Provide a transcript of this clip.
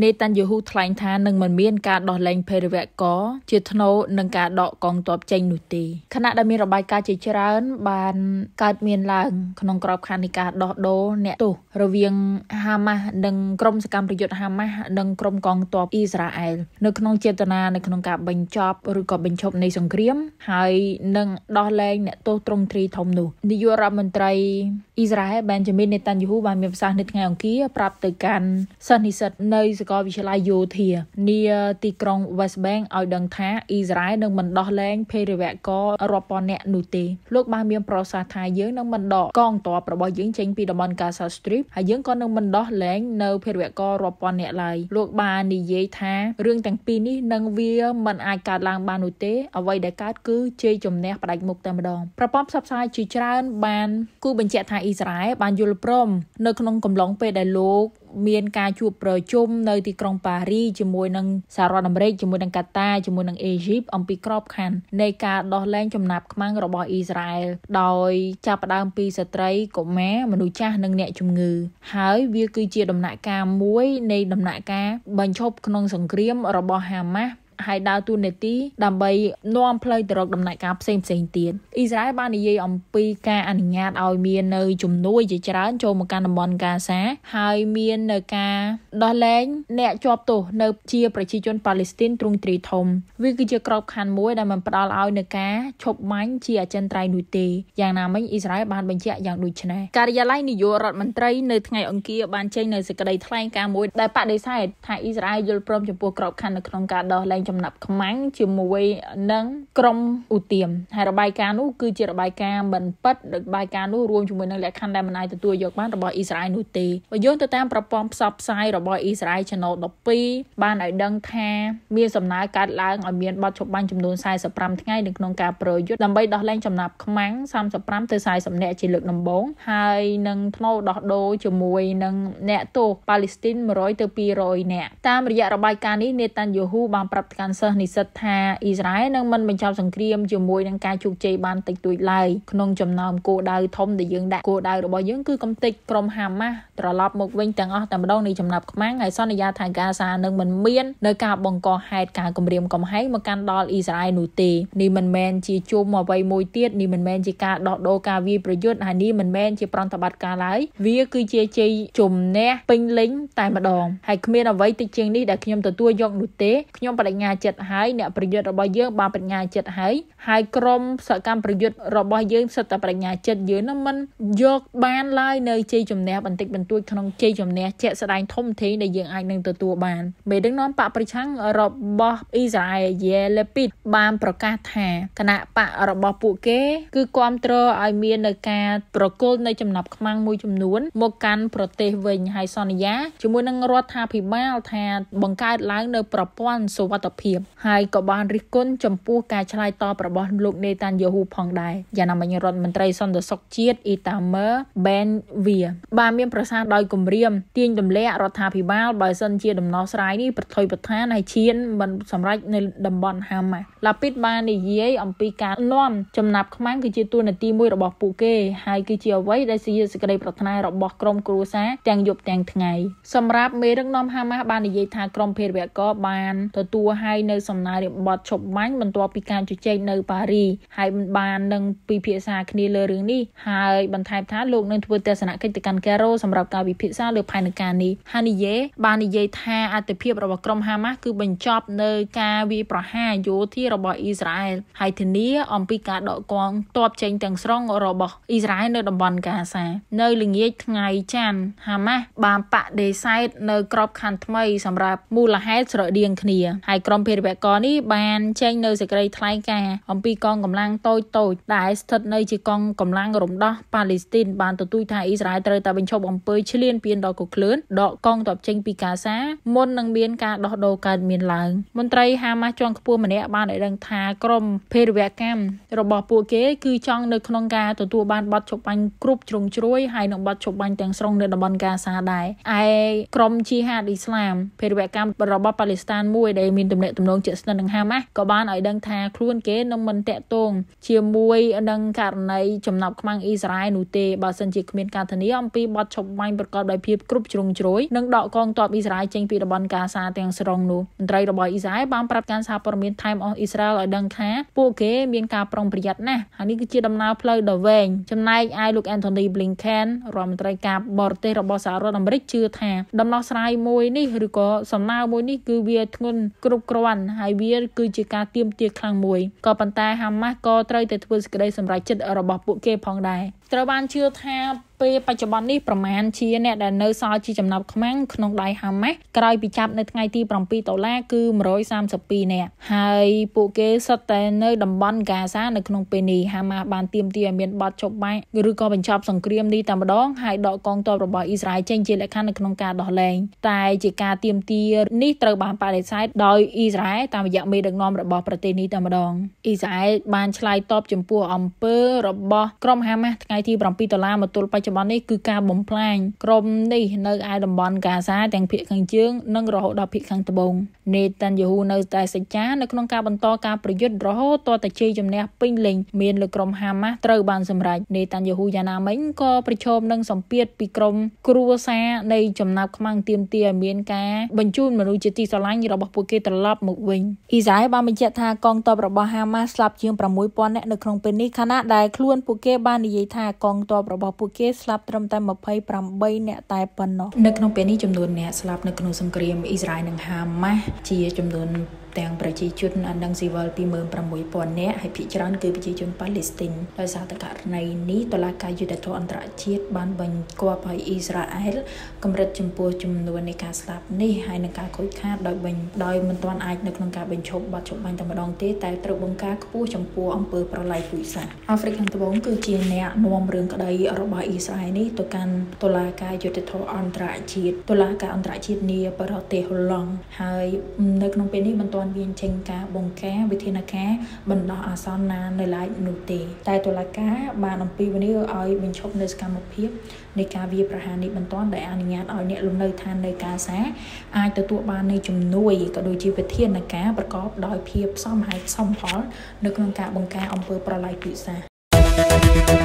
នេតាញ់យូហ៊ូថ្លែងថានឹងមិនមានការដោះលែងភេរវកជាធ្នូនឹងការដកកងទ័ពចេញនោះទេខណៈដែលមានរបាយការណ៍ជាច្រើនបានកើតមានឡើងក្នុងក្របខ័ណ្ឌនៃការដោះដូរអ្នកទោសរវាងហាម៉ាស់និងក្រុមសកម្មប្រយុទ្ធហាម៉ាស់និងក្រុមកងទ័ពអ៊ីស្រាអែលនៅក្នុងចេតនានៅក្នុងការបញ្ចប់ឬក៏បញ្ឈប់នៃសង្គ្រាម ហើយនឹងដោះលែងអ្នកទោសត្រង់ទ្រីធំនោះនាយករដ្ឋមន្ត្រីអ៊ីស្រាអែល Benjamin Netanyahu បានមានប្រសាសន៍នៅថ្ងៃអង្គារប្រាប់ទៅកាន់សិស្សនិស្សិតនៅសាកលវិទ្យាល័យយោធានាទីក្រុង West Bank ឲ្យដឹងថាអ៊ីស្រាអែលនឹងមិនដោះលែងភេរវកររាប់ពាន់នាក់នោះទេលោកបានមានប្រសាសន៍ថាយើងនឹងមិនដកកងទ័ពរបស់យើងចេញពីតំបន់ Gaza Strip ហើយយើងក៏នឹងមិនដោះលែងនៅភេរវកររាប់ពាន់នាក់ឡើយលោកបាននិយាយថារឿងទាំងពីរនេះនឹងវាមិនអាចកើតឡើងបាននោះទេ អ្វីដែលកើតគឺជ័យជំនះផ្ដាច់មុខតែម្ដងប្រព័ន្ធផ្សព្វផ្សាយជាច្រើនបានគូបញ្ជាក់ថាអ៊ីស្រាអែលបានយល់ព្រមនៅក្នុងកំឡុងពេលដែលលោកមានការជួបប្រជុំនៅទីក្រុងប៉ារីជាមួយនឹងសហរដ្ឋអាមេរិកជាមួយនឹងកាតាជាមួយនឹងអេស៊ីបអំពីក្របខ័ណ្ឌនៃការដោះលែងចំណាប់ខ្មាំងរបស់អ៊ីស្រាអែលដោយចាប់ផ្ដើមពីស្ត្រីកុមារមនុស្សចាស់និងអ្នកជំងឺហើយវាគឺជាដំណាក់កាលមួយនៃដំណាក់កាលបញ្ឈប់ក្នុងសង្គ្រាមរបស់ហាម៉ាស់ហើយដើរតួនាទីដើម្បីនាំផ្លូវទៅរកដំណាក់កាលផ្សេងផ្សេងទៀតអ៊ីស្រាអែលបាននិយាយអំពីការអនុញ្ញាតឲ្យមាននៅ ជំនួយជាច្រើន ចូលមកកាន់តំបន់កាហ្សាហើយមាននៅការដោះលែងអ្នកជាប់ទោសនៅ ជាប្រជាជនប៉ាឡេស្ទីនទ្រង់ទ្រីធំវាគឺជាក្របខ័ណ្ឌមួយដែលមិនផ្ដល់ឲ្យនឹងការឈប់បាញ់ជាអចិន្ត្រៃយ៍នោះទេយ៉ាងណាមិញអ៊ីស្រាអែលបានបញ្ជាក់យ៉ាងដូចនេះការិយាល័យនាយករដ្ឋមន្ត្រីនៅថ្ងៃអង្គារបានចេញនៅសេចក្តីថ្លែងការណ៍មួយដែលបដិសេធថាអ៊ីស្រាអែលយល់ព្រមចំពោះក្របខ័ណ្ឌនៅក្នុងការដោះលែងចំណាប់ខ្មាំងជាមួយនឹងក្រមឧទាមហើយរបាយការណ៍នោះគឺជារបាយការណ៍មិនពិតរបាយការណ៍នោះរួមជាមួយនឹងលក្ខខណ្ឌដែលមិនអាចទទួលយកបានរបស់អ៊ីស្រាអែលនោះទេបើយោងទៅតាមប្រព័ន្ធផ្សព្វផ្សាយរបស់អ៊ីស្រាអែល Channel 12បានឲ្យដឹង ថាមានសំណើកើតឡើងឲ្យមានបទឈប់បាញ់ចំនួន45ថ្ងៃនៅក្នុងការប្រយុទ្ធដើម្បីដោះលែងចំណាប់ខ្មាំង35ទៅ40នាក់ជាលើកដំបូងហើយនឹងធ្នូដោះដូរជាមួយនឹងអ្នកទោសប៉ាឡេស្ទីន100ទៅ200នាក់តាមរយៈរបាយការណ៍នេះនេតានយូហ៊ូបានប្រាប់ថ្កាន់សិស្សនិស្សិតថាអ៊ីស្រាអែលនឹងមិនបញ្ចប់សង្គ្រាមជាមួយនឹងការជោគជ័យបានតិចតួចឡើយក្នុងចំណោមគោលដៅធំដែលយើងដាក់គោលដៅរបស់យើងគឺកំទេចក្រុមហាម៉ាស់ត្រឡប់មកវិញទាំងអស់តែម្ដងនៃចំណាប់ខ្មាំងហើយសន្យាថាកាសានឹងមិនមាននៅការបង្កហេតុការគំរាមកំហែងមកកាន់ដល់អ៊ីស្រាអែលនោះទេនេះមិនមែនជាជុំអ្វីមួយទៀតនេះមិនមែនជាការដោះដូរការវាយប្រយុទ្ធហើយនេះមិនមែនជាប្រតិបត្តិការឡើយវាគឺជាជ័យជំនះពេញលេញតែម្ដងហើយគ្មានអ្វីតិចជាងនេះដែលខ្ញុំទទួលយកនោះទេខ្ញុំបដិញ្ញាញ្ញាចិត្តហើយអ្នកប្រយុទ្ធរបស់យើងបានបញ្ញាចិត្តហើយហើយក្រុមសកម្មប្រយុទ្ធរបស់យើងសិតតែបញ្ញាចិត្តយើងនឹងមិនយក បានឡើយនៅជ័យជំនះបន្តិចបន្តួចក្នុងជ័យជំនះជាក់ស្ដែងធំធេងដែលយើងអាចនឹងទទួលបានមេដឹកនាំបកប្រឆាំងរបស់អ៊ីស្រាអែលយេលេពីតបានប្រកាសថាគណៈបករបស់ពួកគេ គឺគ្រប់គ្រងឲ្យមាននៅការប្រគល់នៅចំណាប់ខ្មាំងមួយចំនួន មកកាន់ប្រទេសវិញហើយសន្យាជាមួយនឹងរដ្ឋាភិបាលថា បង្កើតឡើង នៅប្រព័ន្ធសុវត្ថិភាពហើយក៏បានរិះគន់ចំពោះការឆ្លើយតបរបស់លោក នេតានយ៉ាហ៊ូផងដែរយ៉ាងណាមិញរដ្ឋមន្ត្រីសន្តិសុខជាតិអ៊ីតាមើបែនវីបានមានប្រសាសន៍ដោយគម្រាម ទាញទម្លាក់រដ្ឋាភិបាលបើសិនជាដំណោះស្រាយនេះប្រថុយប្រឋានហើយឈានមិនសម្រេចនៅតំបន់ហាម៉ាស់ឡាពីតបាននិយាយអំពីការនាំចំណាប់ខ្មាំងគឺជាទួលនីតិមួយរបស់ពួកគេហើយគឺជាអ្វីដែលជាសេចក្តីប្រាថ្នារបស់ក្រុមគ្រួសារទាំងយប់ទាំងថ្ងៃសម្រាប់មេរឹងនាំហាម៉ាស់បាននិយាយថាក្រុមភេរវកម្មបានទទួលហាយនៅសំណើរៀបបទឈប់បាញ់បន្ទាប់ពីការជជែកនៅប៉ារីហើយបាននឹងពិភាក្សាគ្នាលើរឿងនេះហើយបន្ថែមថាលោកនឹងធ្វើទស្សនកិច្ចទៅកាន់កេរ៉ូសម្រាប់ការពិភាក្សាលើផែនការនេះហានីយេបាននិយាយថាអត្តភាពរបស់ក្រុមហាម៉ាស់គឺបញ្ចប់នៅការវាយប្រហារយោធារបស់អ៊ីស្រាអែលហើយធានាអំពីការដកកងទ័ពចេញទាំងស្រុងរបស់អ៊ីស្រាអែលនៅតំបន់កាហ្សានៅល្ងាចថ្ងៃច័ន្ទហាម៉ាស់បានបដិសេធនៅក្របខ័ណ្ឌថ្មីសម្រាប់មូលហេតុស្រដៀងគ្នាហើយក្រុមក្រមភេរវករនេះបានចេញនៅសេចក្តីថ្លែងការណ៍អំពីកងកម្លាំងតូចតូចដែលស្ថិតនៅជាកងកម្លាំងរំដោះប៉ាឡេស្ទីន បានទទូចថាអ៊ីស្រាអែលត្រូវតែបញ្ឈប់អំពើឈ្លានពានដល់កុកលឿនដកកងទ័ពចេញពីកាហ្សាមុននឹងមានការដោះដូរកើតមានឡើង មន្ត្រីហាម៉ាស់ជាន់ខ្ពស់ម្នាក់បានឲ្យដឹងថាក្រមភេរវកម្មរបស់ពួកគេគឺចង់នៅក្នុងការទទួលបានបទជប់បាញ់គ្រប់ជ្រុងជ្រោយហើយនឹងបទជប់បាញ់ទាំងស្រុងនៅតំបន់កាហ្សាដែរឯក្រមជីហាតអ៊ីស្លាម ភេរវកម្មរបស់ប៉ាឡេស្ទីនមួយដែលមានទំទំនាក់ទំនងជាក់ស្និទ្ធនឹងហាម៉ាស់ក៏បានឲ្យដឹងថាខ្លួនគេនឹងមិនតាក់ទងជាមួយនឹងករណីចំណាប់ខ្មាំងអ៊ីស្រាអែលនោះទេបើសិនជាគ្មានការធានាអំពីបទឈប់បាញ់ប្រកបដោយភាពគ្រប់ជ្រុងជ្រោយនិងដកកងទ័ពអ៊ីស្រាអែលចេញពីតំបន់កាសាទាំងស្រុងនោះមន្ត្រីរបស់អ៊ីស្រាអែលបានប្រាប់ការសារព័ត៌មានថៃមអស់អ៊ីស្រាអែលឲ្យដឹងថាពួកគេមានការប្រុងប្រយ័ត្នណាស់ហើយនេះគឺជាដំណើរផ្លូវដ៏វែងចំណែកឯលោក Anthony Blinken រដ្ឋមន្ត្រីការបរទេសរបស់សហរដ្ឋអាមេរិកជឿថាដំណោះស្រាយមួយនេះឬក៏សំណើមួយនេះគឺវាធ្ងន់គ្រប់គ្រាន់ហើយវា គឺជាការទៀមទាត់ខ្លាំងមួយក៏ប៉ុន្តែហាម៉ាស់ក៏ត្រូវតែធ្វើសេចក្តីសម្រេចចិត្តរបស់ពួកគេផងដែរត្រូវបានជឿថាពេលបច្ចុប្បន្ននេះប្រមាណជា អ្នកដែលនៅសល់ជាចំណាប់ខ្មាំងក្នុងដៃហាម៉ាស់ក្រោយពីចាប់នៅថ្ងៃទី7ដុល្លារគឺ132នាក់ហើយពួកគេសុទ្ធតែនៅតំបន់ហ្គាសានៅក្នុងពេលនេះហាម៉ាស់បានទាមទារឲ្យមានបទចុបបែកឬក៏បញ្ចប់សង្គ្រាមនេះតែម្ដងហើយដកកងទ័ពរបស់អ៊ីស្រាអែលចេញជាលក្ខខណ្ឌនៅក្នុងការដោះលែងតែជាការទាមទារនេះត្រូវបានបដិសេធដោយអ៊ីស្រាអែលតាមរយៈមេដឹកនាំរបស់ប្រទេសនេះតែម្ដងអ៊ីស្រាអែលបានឆ្លើយតបចំពោះអំពើរបស់ក្រុមហាម៉ាស់ថ្ងៃទី7ដុល្លារមកទល់បច្ចុប្បន្ននេះគឺការបំផ្លាញក្រុមនេះនៅឯតំបន់កាហ្សាទាំងភាគខាងជើងនិងរហូតដល់ភាគខាងត្បូងនេតានយូហ៊ូនៅតែសេចក្ដីនៅក្នុងការបន្តការប្រយុទ្ធរហូតទាល់តែជ័យជំនះពេញលេញមានលើក្រុមហាម៉ាស់ត្រូវបានសម្រេចនេតានយូហ៊ូយ៉ាងណាមិញក៏ប្រឈមនឹងសម្ពាធពីក្រុមគ្រួសារនៃចំណាប់ខ្មាំងទៀមទាឲ្យមានការបញ្ជូនមនុស្សជាទីស្រឡាញ់របស់ពួកគេត្រឡប់មកវិញអ៊ីស្រាអែលបានបញ្ជាក់ថាកងទ័ពរបស់ហាម៉ាស់ស្លាប់ជាង6000នាក់នៅក្នុងពេលនេះខណៈដែលខ្លួនពួកគេបាននិយាយថាថាកងទ័ពរបស់ពួកគេស្លាប់ត្រឹមតែ28នាក់តែប៉ុណ្ណោះនៅក្នុងពេលនេះចំនួនអ្នកស្លាប់នៅក្នុងសង្គ្រាមអ៊ីស្រាអែលនិងហាម៉ាស់ជាចំនួនទាំងប្រជាជនអានឹងស៊ីវិល26000នាក់ហើយភាគច្រើនគឺប្រជាជនប៉ាឡេស្ទីនដោយសារតែករណីនេះតុលាការយុត្តិធម៌អន្តរជាតិបានបញ្គាប់ឲ្យអ៊ីស្រាអែលកម្រិតចំពោះចំនួននៃការស្លាប់នេះហើយនឹងការខូចខាតដោយបញ្ដោយមិនទាន់អាចនៅក្នុងការបញ្ឈប់បទច្បាប់តែម្ដងទេតែត្រូវបង្ការខ្ពស់ចំពោះអំពើប្រល័យពូជសាសន៍អាហ្វ្រិកខាងត្បូងគឺជាអ្នកនាំរឿងក្តីរបស់អ៊ីស្រាអែលនេះទៅកាន់តុលាការយុត្តិធម៌អន្តរជាតិតុលាការអន្តរជាតិនាប្រទេសហូឡង់ហើយនៅក្នុងពេលនេះមិនទាន់ទាន់មានចេញការបង្ការវិធានការបណ្ដោះអាសន្នណានៅឡើយនោះទេ តែតុលាការបានអំពាវនាវឲ្យបញ្ឈប់នៅសកម្មភាពនៃការវាយប្រហារនេះបន្ទាន់ដែលអនុញ្ញាតឲ្យអ្នកលំនៅឋាននៅកាហ្សាអាចទទួលបាននៃជំនួយក៏ដូចជាវិធានការប្រកបដោយភាព សមហេតុសមផលនៅក្នុងការ បង្ការអំពើប្រល័យពូជសាសន៍